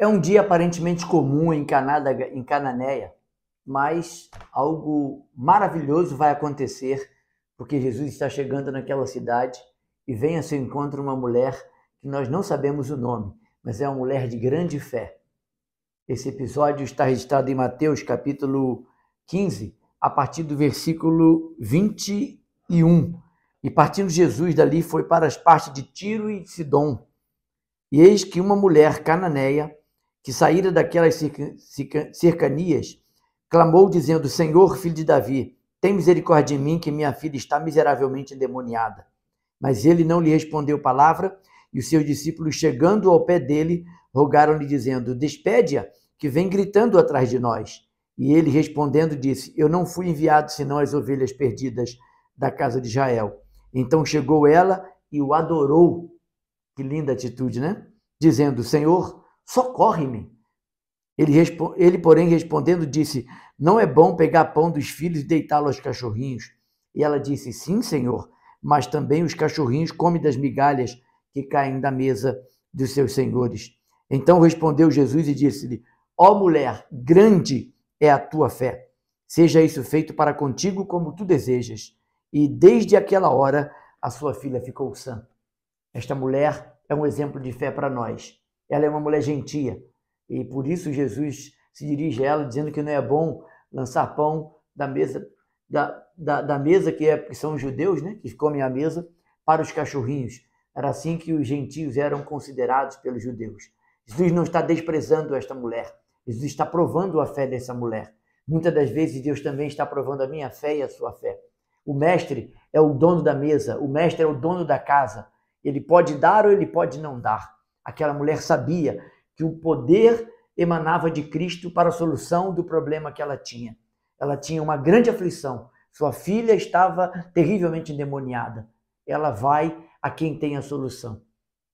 É um dia aparentemente comum em, Canada, em Cananéia, mas algo maravilhoso vai acontecer, porque Jesus está chegando naquela cidade e vem a seu encontro uma mulher que nós não sabemos o nome, mas é uma mulher de grande fé. Esse episódio está registrado em Mateus capítulo 15, a partir do versículo 21. E partindo Jesus dali foi para as partes de Tiro e Sidom. E eis que uma mulher cananeia que saíra daquelas cercanias, clamou dizendo: Senhor, filho de Davi, tem misericórdia de mim, que minha filha está miseravelmente endemoniada. Mas ele não lhe respondeu palavra, e os seus discípulos, chegando ao pé dele, rogaram-lhe, dizendo: Despede-a, que vem gritando atrás de nós. E ele respondendo disse: Eu não fui enviado senão as ovelhas perdidas da casa de Israel. Então chegou ela e o adorou. Que linda atitude, né? Dizendo: Senhor, socorre-me. Ele, ele, porém, respondendo, disse: Não é bom pegar pão dos filhos e deitá-lo aos cachorrinhos. E ela disse: Sim, senhor, mas também os cachorrinhos comem das migalhas que caem da mesa dos seus senhores. Então respondeu Jesus e disse-lhe: Ó mulher, grande é a tua fé. Seja isso feito para contigo como tu desejas. E desde aquela hora a sua filha ficou sã. Esta mulher é um exemplo de fé para nós ela é uma mulher gentia. E por isso Jesus se dirige a ela, dizendo que não é bom lançar pão da mesa, da, da, da mesa que, é, que são os judeus, né, que comem a mesa, para os cachorrinhos. Era assim que os gentios eram considerados pelos judeus. Jesus não está desprezando esta mulher. Jesus está provando a fé dessa mulher. Muitas das vezes Deus também está provando a minha fé e a sua fé. O mestre é o dono da mesa, o mestre é o dono da casa. Ele pode dar ou ele pode não dar. Aquela mulher sabia que o poder emanava de Cristo para a solução do problema que ela tinha. Ela tinha uma grande aflição. Sua filha estava terrivelmente endemoniada. Ela vai a quem tem a solução.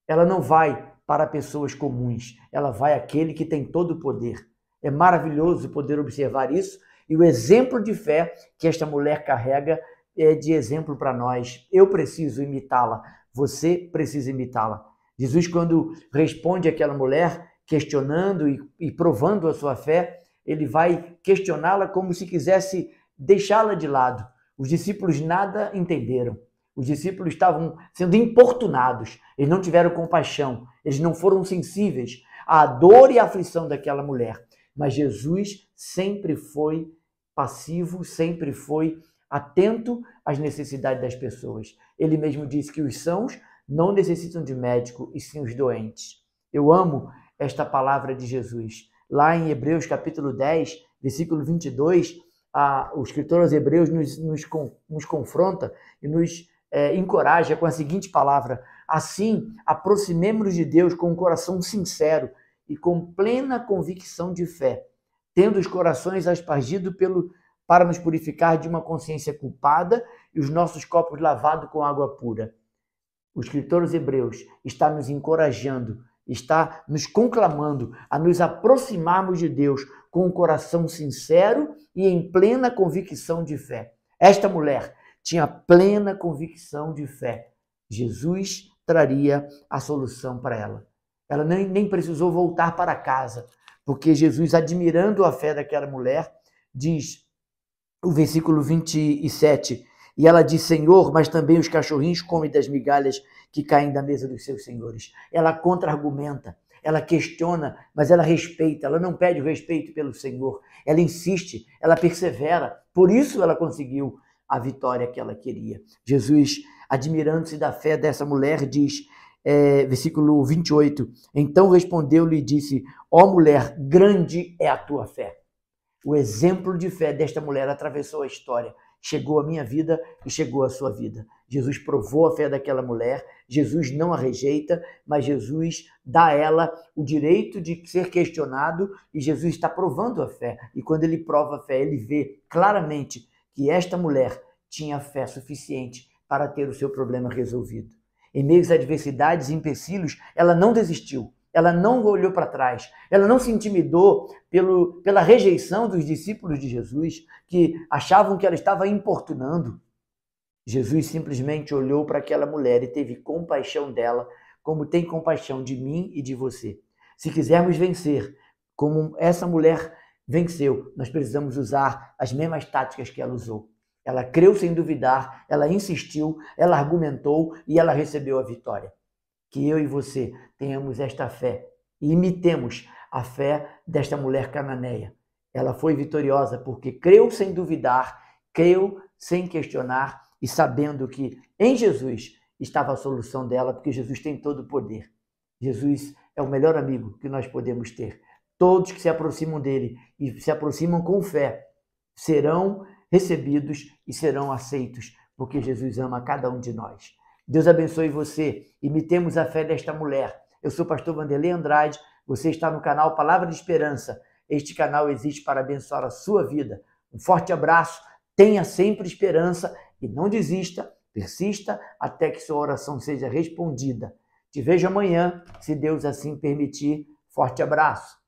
Ela não vai para pessoas comuns. Ela vai àquele que tem todo o poder. É maravilhoso poder observar isso e o exemplo de fé que esta mulher carrega é de exemplo para nós. Eu preciso imitá-la. Você precisa imitá-la. Jesus, quando responde àquela mulher, questionando e, e provando a sua fé, ele vai questioná-la como se quisesse deixá-la de lado. Os discípulos nada entenderam. Os discípulos estavam sendo importunados, eles não tiveram compaixão, eles não foram sensíveis à dor e à aflição daquela mulher. Mas Jesus sempre foi passivo, sempre foi atento às necessidades das pessoas. Ele mesmo disse que os sãos não necessitam de médico e sim os doentes. Eu amo esta palavra de Jesus. Lá em Hebreus capítulo 10, versículo 22, a, o escritor aos Hebreus nos, nos, nos confronta e nos é, encoraja com a seguinte palavra: Assim, aproximemos-nos de Deus com um coração sincero e com plena convicção de fé, tendo os corações aspargidos pelo para nos purificar de uma consciência culpada e os nossos copos lavados com água pura o escritor aos Hebreus está nos encorajando, está nos conclamando a nos aproximarmos de Deus com um coração sincero e em plena convicção de fé. Esta mulher tinha plena convicção de fé. Jesus traria a solução para ela. Ela nem, nem precisou voltar para casa, porque Jesus, admirando a fé daquela mulher, diz o versículo 27 e ela diz: Senhor, mas também os cachorrinhos comem das migalhas que caem da mesa dos seus senhores. Ela contra-argumenta, ela questiona, mas ela respeita, ela não pede o respeito pelo Senhor. Ela insiste, ela persevera. Por isso ela conseguiu a vitória que ela queria. Jesus, admirando-se da fé dessa mulher, diz. É, versículo 28. Então respondeu-lhe e disse: Ó oh, mulher, grande é a tua fé. O exemplo de fé desta mulher atravessou a história chegou à minha vida e chegou à sua vida. Jesus provou a fé daquela mulher, Jesus não a rejeita, mas Jesus dá a ela o direito de ser questionado e Jesus está provando a fé. E quando ele prova a fé, ele vê claramente que esta mulher tinha fé suficiente para ter o seu problema resolvido. Em meio às adversidades e empecilhos, ela não desistiu. Ela não olhou para trás, ela não se intimidou pelo, pela rejeição dos discípulos de Jesus, que achavam que ela estava importunando. Jesus simplesmente olhou para aquela mulher e teve compaixão dela, como tem compaixão de mim e de você. Se quisermos vencer, como essa mulher venceu, nós precisamos usar as mesmas táticas que ela usou. Ela creu sem duvidar, ela insistiu, ela argumentou e ela recebeu a vitória que eu e você tenhamos esta fé e imitemos a fé desta mulher cananeia. Ela foi vitoriosa porque creu sem duvidar, creu sem questionar e sabendo que em Jesus estava a solução dela, porque Jesus tem todo o poder. Jesus é o melhor amigo que nós podemos ter. Todos que se aproximam dele e se aproximam com fé serão recebidos e serão aceitos, porque Jesus ama cada um de nós. Deus abençoe você. Imitemos a fé desta mulher. Eu sou o pastor Vanderlei Andrade. Você está no canal Palavra de Esperança. Este canal existe para abençoar a sua vida. Um forte abraço. Tenha sempre esperança e não desista. Persista até que sua oração seja respondida. Te vejo amanhã, se Deus assim permitir. Forte abraço.